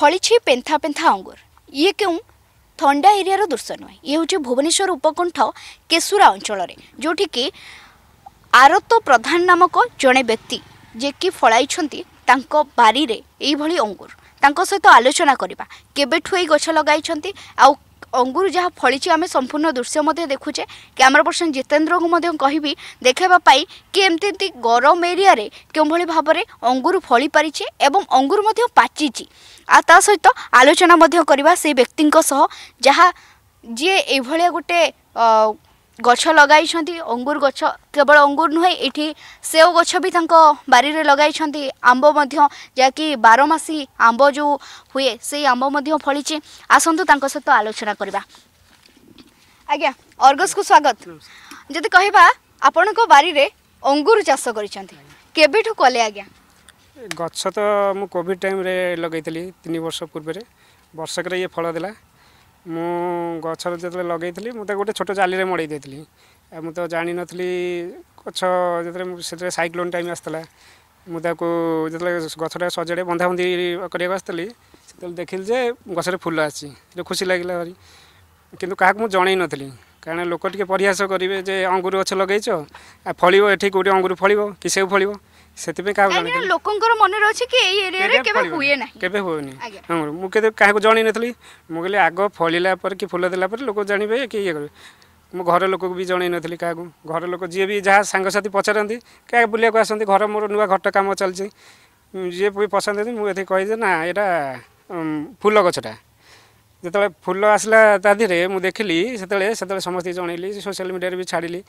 ଫଳିଛି ପେନ୍ଥା ପେନ୍ଥା ଅଙ୍ଗୁର ଇଏ କେଉଁ ଥଣ୍ଡା ଏରିଆର ଦୃଶ୍ୟ ନୁହେଁ ଇଏ ହେଉଛି ଭୁବନେଶ୍ୱର ଉପକଣ୍ଠ କେଶୁରା ଅଞ୍ଚଳରେ ଯେଉଁଠିକି ଆରତ ପ୍ରଧାନ ନାମକ ଜଣେ ବ୍ୟକ୍ତି ଯିଏକି ଫଳାଇଛନ୍ତି ତାଙ୍କ ବାରିରେ ଏଇଭଳି ଅଙ୍ଗୁର ତାଙ୍କ ସହିତ ଆଲୋଚନା କରିବା କେବେଠୁ ଏଇ ଗଛ ଲଗାଇଛନ୍ତି ଆଉ ଅଙ୍ଗୁରୁ ଯାହା ଫଳିଛି ଆମେ ସମ୍ପୂର୍ଣ୍ଣ ଦୃଶ୍ୟ ମଧ୍ୟ ଦେଖୁଛେ କ୍ୟାମେରା ପର୍ସନ ଜିତେନ୍ଦ୍ରଙ୍କୁ ମଧ୍ୟ କହିବି ଦେଖାଇବା ପାଇଁ କି ଏମିତି ଏମିତି ଗରମ ଏରିଆରେ କେଉଁଭଳି ଭାବରେ ଅଙ୍ଗୁରୁ ଫଳିପାରିଛି ଏବଂ ଅଙ୍ଗୁରୁ ମଧ୍ୟ ପାଚିଛି ଆଉ ତା ସହିତ ଆଲୋଚନା ମଧ୍ୟ କରିବା ସେହି ବ୍ୟକ୍ତିଙ୍କ ସହ ଯାହା ଯିଏ ଏଇଭଳିଆ ଗୋଟେ ଗଛ ଲଗାଇଛନ୍ତି ଅଙ୍ଗୁର ଗଛ କେବଳ ଅଙ୍ଗୁର ନୁହେଁ ଏଠି ସେଓ ଗଛ ବି ତାଙ୍କ ବାରିରେ ଲଗାଇଛନ୍ତି ଆମ୍ବ ମଧ୍ୟ ଯାହାକି ବାରମାସି ଆମ୍ବ ଯେଉଁ ହୁଏ ସେଇ ଆମ୍ବ ମଧ୍ୟ ଫଳିଛି ଆସନ୍ତୁ ତାଙ୍କ ସହିତ ଆଲୋଚନା କରିବା ଆଜ୍ଞା ଅର୍ଗସକୁ ସ୍ୱାଗତ ଯଦି କହିବା ଆପଣଙ୍କ ବାରିରେ ଅଙ୍ଗୁର ଚାଷ କରିଛନ୍ତି କେବେଠୁ କଲେ ଆଜ୍ଞା ଗଛ ତ ମୁଁ କୋଭିଡ଼ ଟାଇମ୍ରେ ଲଗାଇଥିଲି ତିନି ବର୍ଷ ପୂର୍ବରେ ବର୍ଷକରେ ଇଏ ଫଳ ଦେଲା ମୁଁ ଗଛର ଯେତେବେଳେ ଲଗେଇଥିଲି ମୁଁ ତାକୁ ଗୋଟେ ଛୋଟ ଜାଲିରେ ମଡ଼େଇ ଦେଇଥିଲି ଆଉ ମୁଁ ତ ଜାଣିନଥିଲି ଗଛ ଯେତେବେଳେ ସେତେବେଳେ ସାଇକ୍ଲୋନ୍ ଟାଇମ୍ ଆସିଥିଲା ମୁଁ ତାକୁ ଯେତେବେଳେ ଗଛଟା ସଜାଡ଼େ ବନ୍ଧାବନ୍ଧି କରିବାକୁ ଆସିଥିଲି ସେତେବେଳେ ଦେଖିଲି ଯେ ଗଛରେ ଫୁଲ ଆସିଛି ଟିକେ ଖୁସି ଲାଗିଲା ଭାରି କିନ୍ତୁ କାହାକୁ ମୁଁ ଜଣେଇ ନଥିଲି କାରଣ ଲୋକ ଟିକେ ପରିହାସ କରିବେ ଯେ ଅଙ୍ଗୁର ଗଛ ଲଗେଇଛ ଆଉ ଫଳିବ ଏଠି କେଉଁଠି ଅଙ୍ଗୁର ଫଳିବ କି ସେଉ ଫଳିବ ସେଥିପାଇଁ କାହାକୁ ଲୋକଙ୍କର ମନେ ରହୁଛି କି ଏଇ ଏରିଆରେ କେବେ ହୁଏ ନାହିଁ କେବେ ହୁଏନି ହଁ ମୁଁ କେବେ କାହାକୁ ଜଣେଇନଥିଲି ମୁଁ କହିଲି ଆଗ ଫଳିଲା ପରେ କି ଫୁଲ ଦେଲା ପରେ ଲୋକ ଜାଣିବେ କି ଇଏ କରିବେ ମୁଁ ଘର ଲୋକକୁ ବି ଜଣେଇନଥିଲି କାହାକୁ ଘର ଲୋକ ଯିଏ ବି ଯାହା ସାଙ୍ଗସାଥି ପଚାରନ୍ତି କାହାକୁ ବୁଲିବାକୁ ଆସନ୍ତି ଘର ମୋର ନୂଆ ଘଟ କାମ ଚାଲିଛି ଯିଏ ବି ପସନ୍ଦ ମୁଁ ଏଥିରେ କହିଛି ନା ଏଇଟା ଫୁଲ ଗଛଟା ଯେତେବେଳେ ଫୁଲ ଆସିଲା ତା ଦେହରେ ମୁଁ ଦେଖିଲି ସେତେବେଳେ ସେତେବେଳେ ସମସ୍ତେ ଜଣେଇଲି ସୋସିଆଲ୍ ମିଡ଼ିଆରେ ବି ଛାଡ଼ିଲି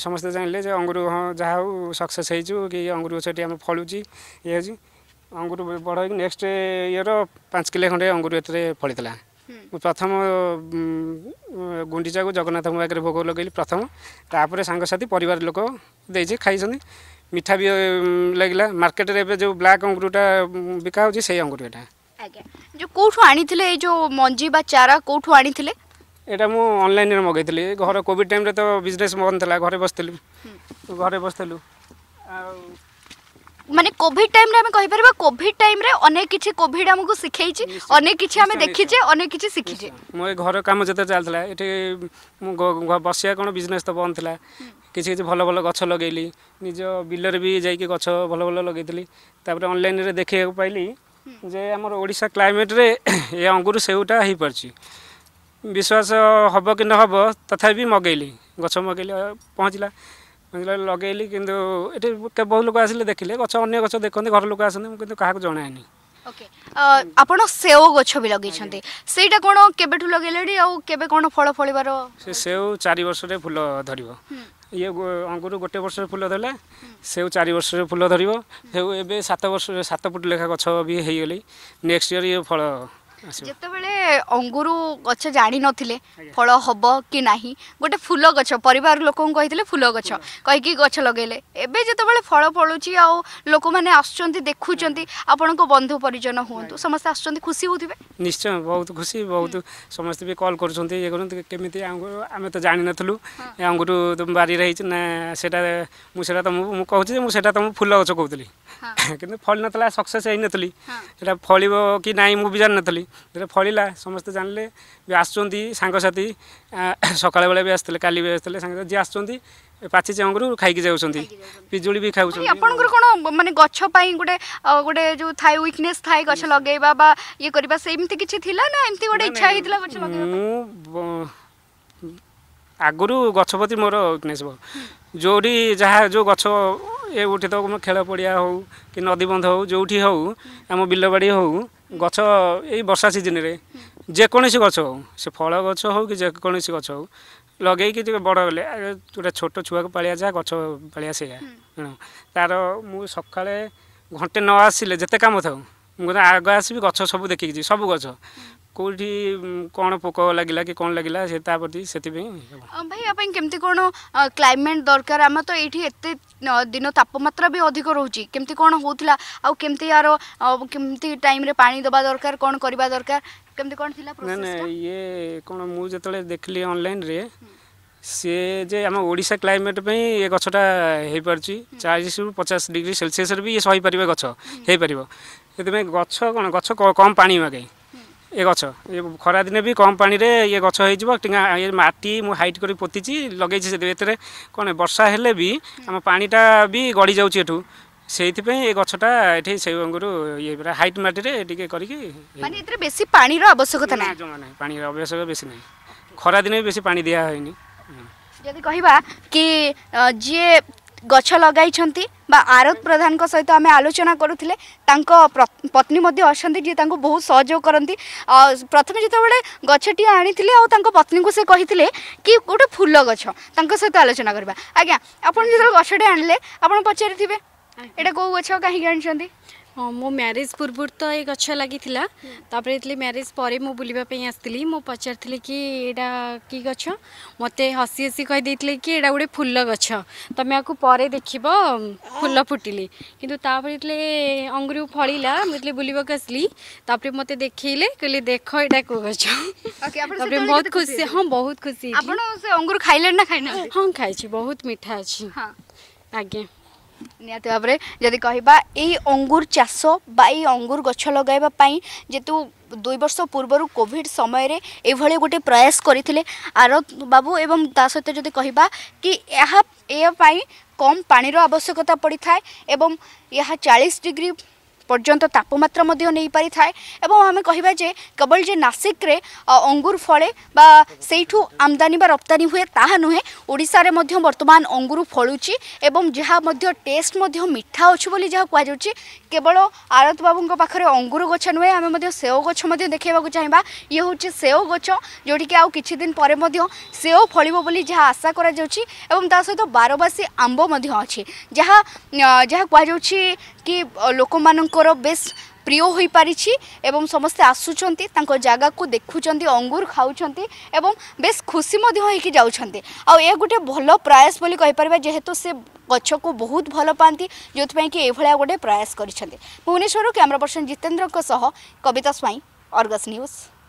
समस्ते चाहिँ अङु जहाँ हौ सक्सेस है कि अङु फलु अङु बढी नेक्स इयर पाँच किलो खण्डे अङु एउटा फलिला प्रथम गुन्डीचाको जगन्नाथको आग्रह भोग लगैली प्रथम त साङसाथी परिवार देजे खाइस मिठा लगला मर्केट ब्लाक अङ्गुर ए जो आनि बा चारा कोठो ठुलो ଏଇଟା ମୁଁ ଅନଲାଇନ୍ରେ ମଗାଇଥିଲି ঘরে কোভিড ଟାଇମ୍ରେ ତ ବିଜନେସ୍ ବନ୍ଦ ଥିଲା ଘରେ ବସିଥିଲୁ ଘରେ ବସିଥିଲୁ ଆଉ মানে কোভিড টাইমে আমি কই কহিপারিবা কোভিড টাইমে অনেক কিছু কোভিড আমাকে শিখাইছি অনেক কিছু আমি দেখিছে অনেক কিছু শিখিছে মো ঘর কাম যেতে চালଥିଲା এটি বসিয়া কোন বিজনেস তো বন্ধ ଥିଲା কিছু কিছু ভালো ভালো গছ লগাইলি নিজ বিলরে বি যাইকি গছ ভালো ভালো লগাইলি তারপরে অনলাইনরে দেখিବାକୁ পাইলি যে আমার ওড়িশা ক্লাইমেট রে এ অঙ্গুর সেউটা হই পারছি ବିଶ୍ୱାସ ହେବ କି ନ ହେବ ତଥାପି ମଗେଇଲି ଗଛ ମଗେଇଲି ପହଞ୍ଚିଲା ପହଞ୍ଚିଲା ଲଗେଇଲି କିନ୍ତୁ ଏଠି ବହୁତ ଲୋକ ଆସିଲେ ଦେଖିଲେ ଗଛ ଅନ୍ୟ ଗଛ ଦେଖନ୍ତି ଘର ଲୋକ ଆସନ୍ତି ମୁଁ କିନ୍ତୁ କାହାକୁ ଜଣାଏନି ଆପଣ ସେଓ ଗଛ ବି ଲଗେଇଛନ୍ତି ସେଇଟା କ'ଣ କେବେଠୁ ଲଗେଇଲେଣି ଆଉ କେବେ କ'ଣ ଫଳ ଫଳିବାର ସେ ସେଓ ଚାରି ବର୍ଷରେ ଫୁଲ ଧରିବ ଇଏ ଅଙ୍ଗୁର ଗୋଟେ ବର୍ଷରେ ଫୁଲ ଧରିଲେ ସେଓ ଚାରି ବର୍ଷରେ ଫୁଲ ଧରିବ ସେଓ ଏବେ ସାତ ବର୍ଷରେ ସାତ ଫୁଟ ଲେଖା ଗଛ ବି ହେଇଗଲି ନେକ୍ସଟ ଇୟର ଇଏ ଫଳ ଆସିବ ଯେତେବେଳେ ଅଙ୍ଗୁରୁ ଗଛ ଜାଣିନଥିଲେ ଫଳ ହେବ କି ନାହିଁ ଗୋଟେ ଫୁଲ ଗଛ ପରିବାର ଲୋକଙ୍କୁ କହିଥିଲେ ଫୁଲ ଗଛ କହିକି ଗଛ ଲଗାଇଲେ ଏବେ ଯେତେବେଳେ ଫଳ ଫଳୁଛି ଆଉ ଲୋକମାନେ ଆସୁଛନ୍ତି ଦେଖୁଛନ୍ତି ଆପଣଙ୍କ ବନ୍ଧୁ ପରିଜନ ହୁଅନ୍ତୁ ସମସ୍ତେ ଆସୁଛନ୍ତି ଖୁସି ହେଉଥିବେ ନିଶ୍ଚୟ ବହୁତ ଖୁସି ବହୁତ ସମସ୍ତେ ବି କଲ୍ କରୁଛନ୍ତି ଇଏ କରୁଛନ୍ତି କେମିତି ଆଙ୍ଗୁରୁ ଆମେ ତ ଜାଣିନଥିଲୁ ଆଙ୍ଗୁରୁ ବାରିରେ ହେଇଛି ନା ସେଇଟା ମୁଁ ସେଇଟା ତୁମକୁ ମୁଁ କହୁଛି ମୁଁ ସେଇଟା ତୁମକୁ ଫୁଲ ଗଛ କହୁଥିଲି କିନ୍ତୁ ଫଳି ନଥିଲା ସକ୍ସେସ୍ ହେଇନଥିଲି ସେଇଟା ଫଳିବ କି ନାହିଁ ମୁଁ ବି ଜାଣିନଥିଲି ଯେତେବେଳେ ଫଳିଲା ସମସ୍ତେ ଜାଣିଲେ ବି ଆସୁଛନ୍ତି ସାଙ୍ଗସାଥି ସକାଳ ବେଳେ ବି ଆସିଥିଲେ କାଲି ବି ଆସିଥିଲେ ସାଙ୍ଗସାଥି ଯିଏ ଆସୁଛନ୍ତି ପାଚି ଚେଙ୍ଗରୁ ଖାଇକି ଯାଉଛନ୍ତି ପିଜୁଳି ବି ଖାଉଛନ୍ତି ଆପଣଙ୍କର କ'ଣ ମାନେ ଗଛ ପାଇଁ ଗୋଟେ ଗୋଟେ ଯେଉଁ ଥାଏ ୱିକନେସ୍ ଥାଏ ଗଛ ଲଗେଇବା ବା ଇଏ କରିବା ସେମିତି କିଛି ଥିଲା ନା ଏମିତି ଗୋଟେ ଇଚ୍ଛା ହେଇଥିଲା ଗଛ ମୁଁ ଆଗରୁ ଗଛ ପ୍ରତି ମୋର ୱିକନେସ୍ ଯେଉଁଠି ଯାହା ଯେଉଁ ଗଛ ଏ ଉଠି ତ ଖେଳ ପଡ଼ିଆ ହଉ କି ନଦୀବନ୍ଧ ହଉ ଯେଉଁଠି ହଉ ଆମ ବିଲବାଡ଼ି ହଉ ଗଛ ଏଇ ବର୍ଷା ସିଜନରେ ଯେକୌଣସି ଗଛ ହେଉ ସେ ଫଳ ଗଛ ହେଉ କି ଯେକୌଣସି ଗଛ ହେଉ ଲଗେଇକି ଟିକେ ବଡ଼ ହେଲେ ଯେଉଁଟା ଛୋଟ ଛୁଆକୁ ପାଳିଆ ଯାହା ଗଛ ପାଳିଆ ସେଇଆ ତା'ର ମୁଁ ସକାଳେ ଘଣ୍ଟେ ନ ଆସିଲେ ଯେତେ କାମ ଥାଉ ମୁଁ ଆଗ ଆସିବି ଗଛ ସବୁ ଦେଖିକି ଯିବି ସବୁ ଗଛ କେଉଁଠି କ'ଣ ପୋକ ଲାଗିଲା କି କ'ଣ ଲାଗିଲା ସେ ତା ପ୍ରତି ସେଥିପାଇଁ ଭାଇ ୟା ପାଇଁ କେମିତି କ'ଣ କ୍ଲାଇମେଟ୍ ଦରକାର ଆମର ତ ଏଇଠି ଏତେ ଦିନ ତାପମାତ୍ରା ବି ଅଧିକ ରହୁଛି କେମିତି କ'ଣ ହେଉଥିଲା ଆଉ କେମିତି ୟାର କେମିତି ଟାଇମ୍ରେ ପାଣି ଦେବା ଦରକାର କ'ଣ କରିବା ଦରକାର କେମିତି କ'ଣ ଥିଲା ନା ନା ଇଏ କ'ଣ ମୁଁ ଯେତେବେଳେ ଦେଖିଲି ଅନଲାଇନ୍ରେ ସିଏ ଯେ ଆମ ଓଡ଼ିଶା କ୍ଲାଇମେଟ୍ ପାଇଁ ଏ ଗଛଟା ହେଇପାରୁଛି ଚାଳିଶରୁ ପଚାଶ ଡିଗ୍ରୀ ସେଲସିୟସ୍ରେ ବି ଇଏ ସହିପାରିବ ଗଛ ହେଇପାରିବ ସେଥିପାଇଁ ଗଛ କ'ଣ ଗଛ କମ୍ ପାଣି ମାଗେ ଏ ଗଛ ଏ ଖରାଦିନେ ବି କମ୍ ପାଣିରେ ଇଏ ଗଛ ହେଇଯିବ ଟିଙ୍ଗା ଏ ମାଟି ମୁଁ ହାଇଟ୍ କରି ପୋତିଛି ଲଗେଇଛି ସେଥିରେ ଏଥିରେ କ'ଣ ବର୍ଷା ହେଲେ ବି ଆମ ପାଣିଟା ବି ଗଡ଼ିଯାଉଛି ଏଠୁ ସେଇଥିପାଇଁ ଏ ଗଛଟା ଏଠି ସେଇ ରଙ୍ଗରୁ ଇଏ ପୁରା ହାଇଟ୍ ମାଟିରେ ଟିକେ କରିକି ମାନେ ଏଥିରେ ବେଶୀ ପାଣିର ଆବଶ୍ୟକତା ନାହିଁ ଜମା ନାହିଁ ପାଣିର ଆବଶ୍ୟକ ବେଶୀ ନାହିଁ ଖରାଦିନେ ବି ବେଶୀ ପାଣି ଦିଆ ହେଇନି ଯଦି କହିବା କି ଯିଏ ଗଛ ଲଗାଇଛନ୍ତି বা আরত প্রধানক সহ আমি আলোচনা করুলে তাঁক পত্নী মধ্যে অনেক যে তাঁর বহু সহযোগ করতে প্রথমে যেতবে গছটি আনিলে আ পত্নী সে কে কি গোটে ফুল গছ তা সহ আলোচনা করা আজ্ঞা আপনার যেত গছটি আনলে আপনার পচারি থাকবে এটা কেউ গছ কিন্তু আনিছেন ହଁ ମୋ ମ୍ୟାରେଜ୍ ପୂର୍ବରୁ ତ ଏ ଗଛ ଲାଗିଥିଲା ତାପରେ ଯେତେବେଳେ ମ୍ୟାରେଜ୍ ପରେ ମୁଁ ବୁଲିବା ପାଇଁ ଆସିଥିଲି ମୁଁ ପଚାରିଥିଲି କି ଏଇଟା କି ଗଛ ମୋତେ ହସି ହସି କହିଦେଇଥିଲେ କି ଏଇଟା ଗୋଟେ ଫୁଲ ଗଛ ତମେ ଆକୁ ପରେ ଦେଖିବ ଫୁଲ ଫୁଟିଲେ କିନ୍ତୁ ତାପରେ ଯେତେବେଳେ ଅଙ୍ଗୁରୁ ଫଳିଲା ମୁଁ ଯେତେବେଳେ ବୁଲିବାକୁ ଆସିଲି ତାପରେ ମୋତେ ଦେଖେଇଲେ କହିଲେ ଦେଖ ଏଇଟା କେଉଁ ଗଛ ତାପରେ ବହୁତ ଖୁସି ହଁ ବହୁତ ଖୁସି ଆପଣ ସେ ଅଙ୍ଗୁରୁ ଖାଇଲେଣି ନା ଖାଇନାହାନ୍ତି ହଁ ଖାଇଛି ବହୁତ ମିଠା ଅଛି ଆଜ୍ଞା ନିହାତି ଭାବରେ ଯଦି କହିବା ଏଇ ଅଙ୍ଗୁର ଚାଷ ବା ଏଇ ଅଙ୍ଗୁର ଗଛ ଲଗାଇବା ପାଇଁ ଯେହେତୁ ଦୁଇ ବର୍ଷ ପୂର୍ବରୁ କୋଭିଡ଼ ସମୟରେ ଏଭଳି ଗୋଟେ ପ୍ରୟାସ କରିଥିଲେ ଆର ବାବୁ ଏବଂ ତା ସହିତ ଯଦି କହିବା କି ଏହା ଏହା ପାଇଁ କମ୍ ପାଣିର ଆବଶ୍ୟକତା ପଡ଼ିଥାଏ ଏବଂ ଏହା ଚାଳିଶ ଡିଗ୍ରୀ পর্যন্ত তাপমাত্রা মধ্যে নেইপারি থাকে এবং আমি কহবা যে কেবল যে নাসিক্রে অঙ্গুর ফলে বা সেইঠু আমদানি বা রপ্তানি হুয়ে তাহা নুহে ওড়শার মধ্যে বর্তমান অঙ্গুর ফলুচি এবং যা মধ্যে টেস্ট মধ্যে মিঠা অছু বলে যা কুযাচ্ছে কেবল আরত বাবু পাখে অঙ্গুর গছ নুহে আমি মধ্যে সেও গছ মধ্যে দেখাইবা চাইবা ইয়ে হচ্ছে সেও গছ যেটিকি আউ কিছুদিন পরে মধ্যে সেও ফলিব বলে যা আশা করা যাচ্ছে এবং তা সহ বারবাসী আম্ব মধ্যে অছে যা যা কুযাচ্ছে କି ଲୋକମାନଙ୍କର ବେଶ୍ ପ୍ରିୟ ହୋଇପାରିଛି ଏବଂ ସମସ୍ତେ ଆସୁଛନ୍ତି ତାଙ୍କ ଜାଗାକୁ ଦେଖୁଛନ୍ତି ଅଙ୍ଗୁର ଖାଉଛନ୍ତି ଏବଂ ବେଶ୍ ଖୁସି ମଧ୍ୟ ହୋଇକି ଯାଉଛନ୍ତି ଆଉ ଏ ଗୋଟେ ଭଲ ପ୍ରୟାସ ବୋଲି କହିପାରିବା ଯେହେତୁ ସେ ଗଛକୁ ବହୁତ ଭଲ ପାଆନ୍ତି ଯେଉଁଥିପାଇଁ କି ଏଇଭଳିଆ ଗୋଟେ ପ୍ରୟାସ କରିଛନ୍ତି ଭୁବନେଶ୍ୱରରୁ କ୍ୟାମେରା ପର୍ସନ ଜିତେନ୍ଦ୍ରଙ୍କ ସହ କବିତା ସ୍ୱାଇଁ ଅର୍ଗସ୍ ନ୍ୟୁଜ୍